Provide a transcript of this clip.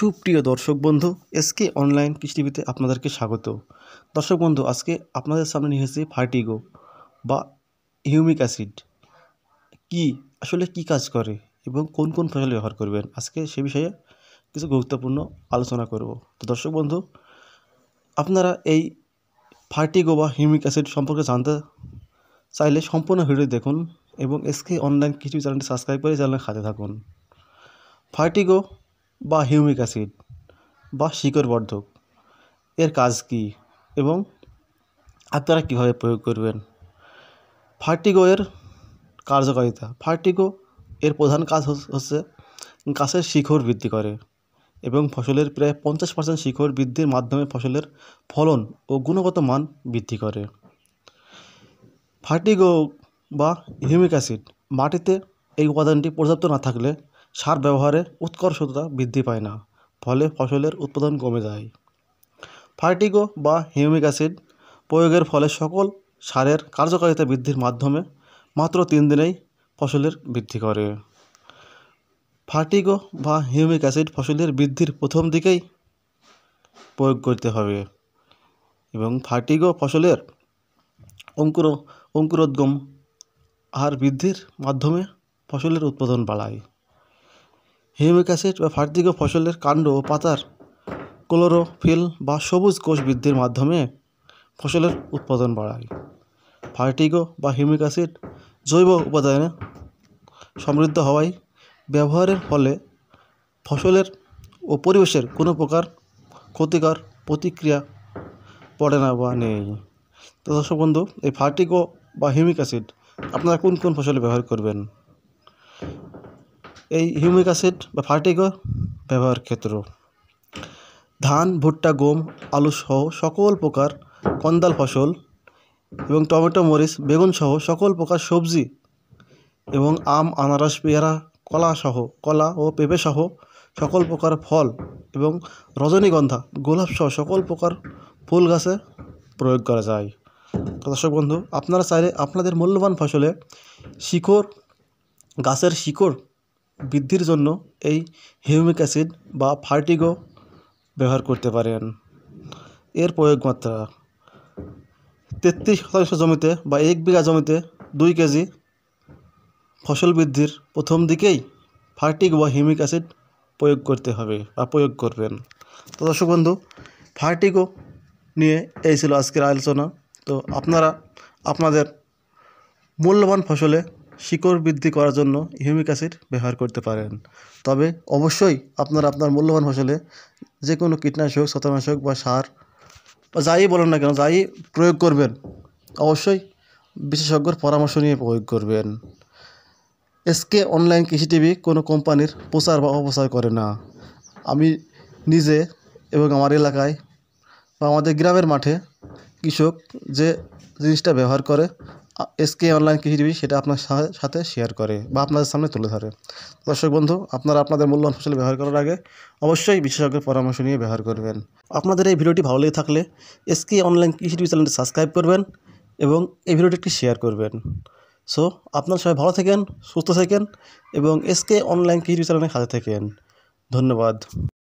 সুপ্রিয় দর্শক বন্ধু এসকে অনলাইন কৃষিটিভিতে আপনাদেরকে স্বাগত দর্শক বন্ধু আজকে আপনাদের সামনে নিয়ে এসেছি ফার্টিগো বা হিউমিক অ্যাসিড কি আসলে কি কাজ করে এবং কোন কোন ফসল ব্যবহার করবেন আজকে সে বিষয়ে কিছু গুরুত্বপূর্ণ আলোচনা করব তো দর্শক বন্ধু আপনারা এই ফার্টিগো বা হিউমিক অ্যাসিড সম্পর্কে জানতে চাইলে সম্পূর্ণ ভিডিও দেখুন এবং এসকে অনলাইন কিছু চ্যানেলটি সাবস্ক্রাইব করে চ্যানেলের সাথে থাকুন ফার্টিগো বা হিউমিক অ্যাসিড বা শিকড়বর্ধক বর্ধক এর কাজ কী এবং আপনারা কীভাবে প্রয়োগ করবেন ফার্টিগো এর কার্যকারিতা ফার্টিগো এর প্রধান কাজ হচ্ছে গাছের শিকড় বৃদ্ধি করে এবং ফসলের প্রায় পঞ্চাশ পার্সেন্ট শিকড় বৃদ্ধির মাধ্যমে ফসলের ফলন ও গুণগত মান বৃদ্ধি করে ফার্টিগো বা হিউমিক অ্যাসিড মাটিতে এই উপাদানটি পর্যাপ্ত না থাকলে সার ব্যবহারের উৎকর্ষতা বৃদ্ধি পায় না ফলে ফসলের উৎপাদন কমে যায় ফার্টিগো বা হিউমিক অ্যাসিড প্রয়োগের ফলে সকল সারের কার্যকারিতা বৃদ্ধির মাধ্যমে মাত্র তিন দিনেই ফসলের বৃদ্ধি করে ফার্টিগো বা হিউমিক অ্যাসিড ফসলের বৃদ্ধির প্রথম দিকেই প্রয়োগ করতে হবে এবং ফার্টিগো ফসলের অঙ্কুর অঙ্কুরোদ্গম আর বৃদ্ধির মাধ্যমে ফসলের উৎপাদন বাড়ায় হিউমিক অ্যাসিড বা ফার্দিগো ফসলের কাণ্ড ও পাতার ক্লোরোফিল বা সবুজ কোষ বৃদ্ধির মাধ্যমে ফসলের উৎপাদন বাড়ায় ফার্টিগো বা হিউমিক অ্যাসিড জৈব উপাদানে সমৃদ্ধ হওয়ায় ব্যবহারের ফলে ফসলের ও পরিবেশের কোনো প্রকার ক্ষতিকর প্রতিক্রিয়া পড়ে না বা নেই তো দর্শক বন্ধু এই ফার্টিগো বা হিউমিক অ্যাসিড আপনারা কোন কোন ফসলে ব্যবহার করবেন এই হিউমিক অ্যাসিড বা ফার্টিগো ব্যবহার ক্ষেত্র ধান ভুট্টা গম আলু সহ সকল প্রকার কন্দাল ফসল এবং টমেটো মরিচ বেগুন সহ সকল প্রকার সবজি এবং আম আনারস পেয়ারা কলা সহ কলা ও পেঁপে সহ সকল প্রকার ফল এবং রজনীগন্ধা গোলাপ সহ সকল প্রকার ফুল গাছে প্রয়োগ করা যায় দর্শক বন্ধু আপনারা চাইলে আপনাদের মূল্যবান ফসলে শিকড় গাছের শিকড় বৃদ্ধির জন্য এই হিউমিক অ্যাসিড বা ফার্টিগো ব্যবহার করতে পারেন এর প্রয়োগ মাত্রা তেত্রিশ শতাংশ জমিতে বা এক বিঘা জমিতে দুই কেজি ফসল বৃদ্ধির প্রথম দিকেই ফার্টিক বা হিউমিক অ্যাসিড প্রয়োগ করতে হবে বা প্রয়োগ করবেন তো দর্শক বন্ধু ফার্টিগো নিয়ে এই ছিল আজকের আলোচনা তো আপনারা আপনাদের মূল্যবান ফসলে শিকড় বৃদ্ধি করার জন্য হিউমিক অ্যাসিড ব্যবহার করতে পারেন তবে অবশ্যই আপনার আপনার মূল্যবান ফসলে যে কোনো কীটনাশক শতনাশক বা সার বা যাই বলেন না কেন যাই প্রয়োগ করবেন অবশ্যই বিশেষজ্ঞর পরামর্শ নিয়ে প্রয়োগ করবেন এসকে অনলাইন কৃষি টিভি কোনো কোম্পানির প্রচার বা অপচার করে না আমি নিজে এবং আমার এলাকায় বা আমাদের গ্রামের মাঠে কৃষক যে জিনিসটা ব্যবহার করে এসকে অনলাইন কৃষি টিভি সেটা আপনার সাথে শেয়ার করে বা আপনাদের সামনে তুলে ধরে দর্শক বন্ধু আপনারা আপনাদের মূল্যবান ফসল ব্যবহার করার আগে অবশ্যই বিশেষজ্ঞের পরামর্শ নিয়ে ব্যবহার করবেন আপনাদের এই ভিডিওটি ভালো লেগে থাকলে এসকে অনলাইন কৃষি টিভি চ্যানেলটি সাবস্ক্রাইব করবেন এবং এই ভিডিওটি একটি শেয়ার করবেন সো আপনারা সবাই ভালো থাকেন সুস্থ থাকেন এবং এসকে অনলাইন কৃষি চ্যানেলের সাথে থাকেন ধন্যবাদ